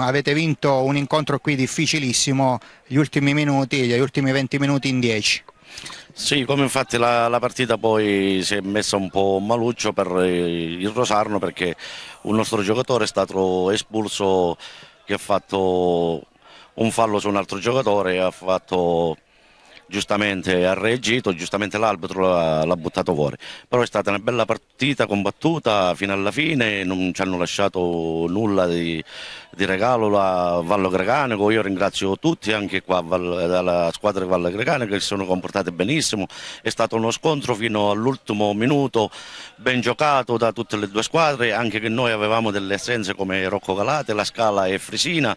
Avete vinto un incontro qui difficilissimo, gli ultimi minuti, gli ultimi 20 minuti in 10. Sì, come infatti la, la, partita poi si è messa un po' maluccio per eh, il Rosarno perché un nostro giocatore è stato espulso che ha fatto un fallo su un altro giocatore ha fatto giustamente ha reagito, giustamente l'arbitro l'ha, buttato fuori. Però è stata una bella partita combattuta fino alla fine, non ci hanno lasciato nulla di, di regalo a Vallo Gregano, io ringrazio tutti anche qua dalla squadra di Vallo Gregano che si sono comportati benissimo, è stato uno scontro fino all'ultimo minuto ben giocato da tutte le due squadre, anche che noi avevamo delle essenze come Rocco Galate, La Scala e Frisina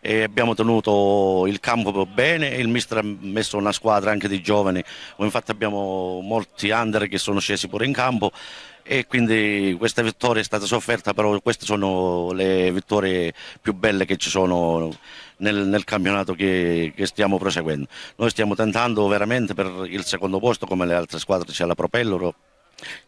e abbiamo tenuto il campo bene il mister ha messo una squadra anche di giovani, infatti abbiamo molti under che sono scesi pure in campo e quindi questa vittoria è stata sofferta, però queste sono le vittorie più belle che ci sono nel, nel campionato che, che, stiamo proseguendo. Noi stiamo tentando veramente per il secondo posto come le altre squadre c'è la Propelloro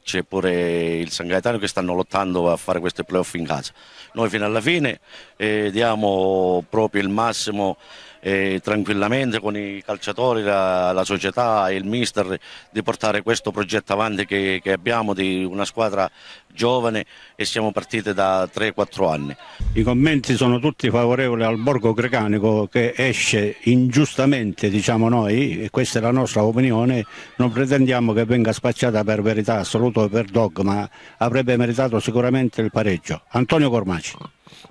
c'è pure il San Gaetano che stanno lottando a fare questi playoff in casa. Noi fino alla fine eh, diamo proprio il massimo eh, tranquillamente con i calciatori, la, la, società e il mister di portare questo progetto avanti che, che abbiamo di una squadra giovane e siamo partiti da 3-4 anni. I commenti sono tutti favorevoli al Borgo Greganico che esce ingiustamente, diciamo noi, e questa è la nostra opinione, non pretendiamo che venga spacciata per verità assoluto per dogma avrebbe meritato sicuramente il pareggio. Antonio Cormaci.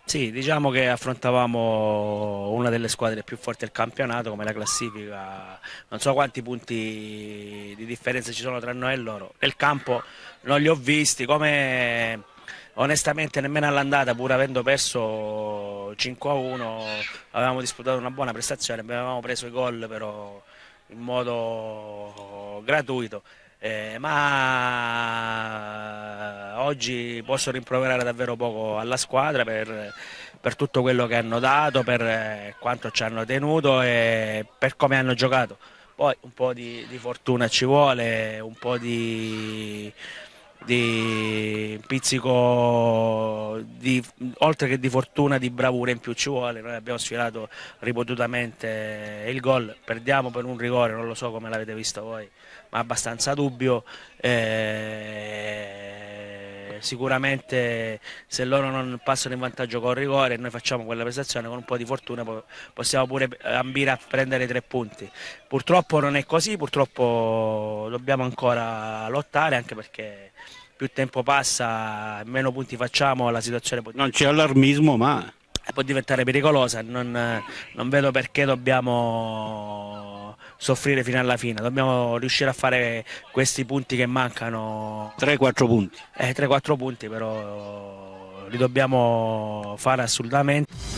Sì, diciamo che affrontavamo una delle squadre più forti del campionato, come la classifica, non so quanti punti di differenza ci sono tra noi e loro. Nel campo non li ho visti, come onestamente nemmeno all'andata, pur avendo perso 5-1, avevamo disputato una buona prestazione, avevamo preso i gol però in modo gratuito eh, ma oggi posso rimproverare davvero poco alla squadra per, per tutto quello che hanno dato, per eh, quanto ci hanno tenuto e per come hanno giocato. Poi un po' di, di fortuna ci vuole, un po' di, di pizzico di, oltre che di fortuna di bravura in più ci vuole noi abbiamo sfilato ripetutamente il gol perdiamo per un rigore non lo so come l'avete visto voi ma abbastanza dubbio eh, sicuramente se loro non passano in vantaggio con rigore e noi facciamo quella prestazione con un po' di fortuna possiamo pure ambire a prendere tre punti. Purtroppo non è così, purtroppo dobbiamo ancora lottare anche perché più tempo passa, meno punti facciamo, la situazione può... Non c'è allarmismo ma... Può diventare pericolosa, non, non vedo perché dobbiamo soffrire fino alla fine. Dobbiamo riuscire a fare questi punti che mancano. 3-4 punti. Eh, 3-4 punti però li dobbiamo fare assolutamente.